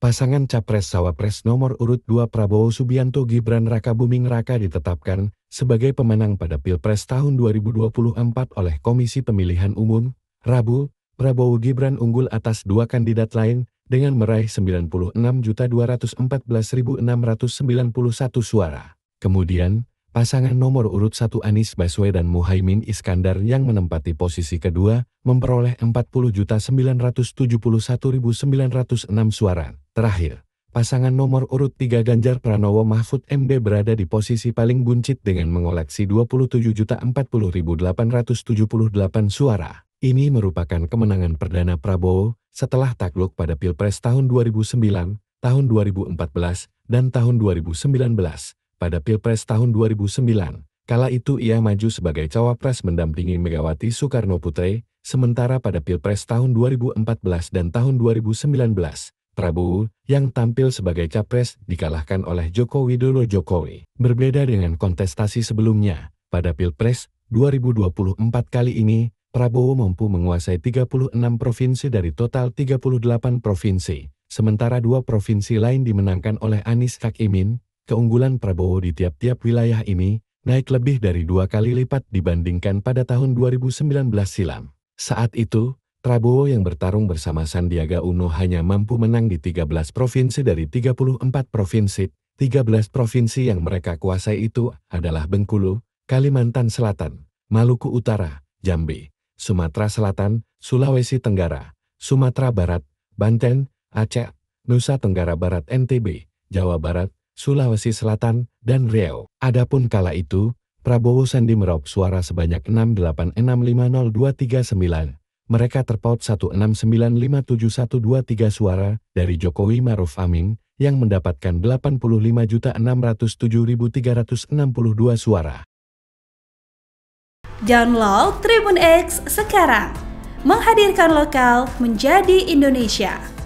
pasangan capres cawapres nomor urut 2 Prabowo Subianto Gibran Raka Buming Raka ditetapkan sebagai pemenang pada Pilpres tahun 2024 oleh Komisi Pemilihan Umum, Rabu, Prabowo Gibran unggul atas dua kandidat lain dengan meraih 96.214.691 suara. Kemudian, pasangan nomor urut 1 Anies Baswedan Muhaimin Iskandar yang menempati posisi kedua memperoleh 40.971.906 suara. Terakhir, pasangan nomor urut 3 Ganjar Pranowo Mahfud MD berada di posisi paling buncit dengan mengoleksi 27.040.878 suara. Ini merupakan kemenangan perdana Prabowo setelah takluk pada Pilpres tahun 2009, tahun 2014, dan tahun 2019. Pada Pilpres tahun 2009, kala itu ia maju sebagai cawapres mendampingi Megawati Soekarno Putri, sementara pada Pilpres tahun 2014 dan tahun 2019, Prabowo yang tampil sebagai capres dikalahkan oleh Joko Widodo Jokowi. Berbeda dengan kontestasi sebelumnya, pada Pilpres 2024 kali ini, Prabowo mampu menguasai 36 provinsi dari total 38 provinsi, sementara dua provinsi lain dimenangkan oleh Anies Imin, Keunggulan Prabowo di tiap-tiap wilayah ini naik lebih dari dua kali lipat dibandingkan pada tahun 2019 silam. Saat itu, Prabowo yang bertarung bersama Sandiaga Uno hanya mampu menang di 13 provinsi dari 34 provinsi. 13 provinsi yang mereka kuasai itu adalah Bengkulu, Kalimantan Selatan, Maluku Utara, Jambi, Sumatera Selatan, Sulawesi Tenggara, Sumatera Barat, Banten, Aceh, Nusa Tenggara Barat NTB, Jawa Barat, Sulawesi Selatan, dan Riau. Adapun kala itu, Prabowo Sandi meraup suara sebanyak sembilan mereka terpaut 16957123 suara dari Jokowi Maruf Amin yang mendapatkan 85.607.362 suara. Download Tribun X sekarang, menghadirkan lokal menjadi Indonesia.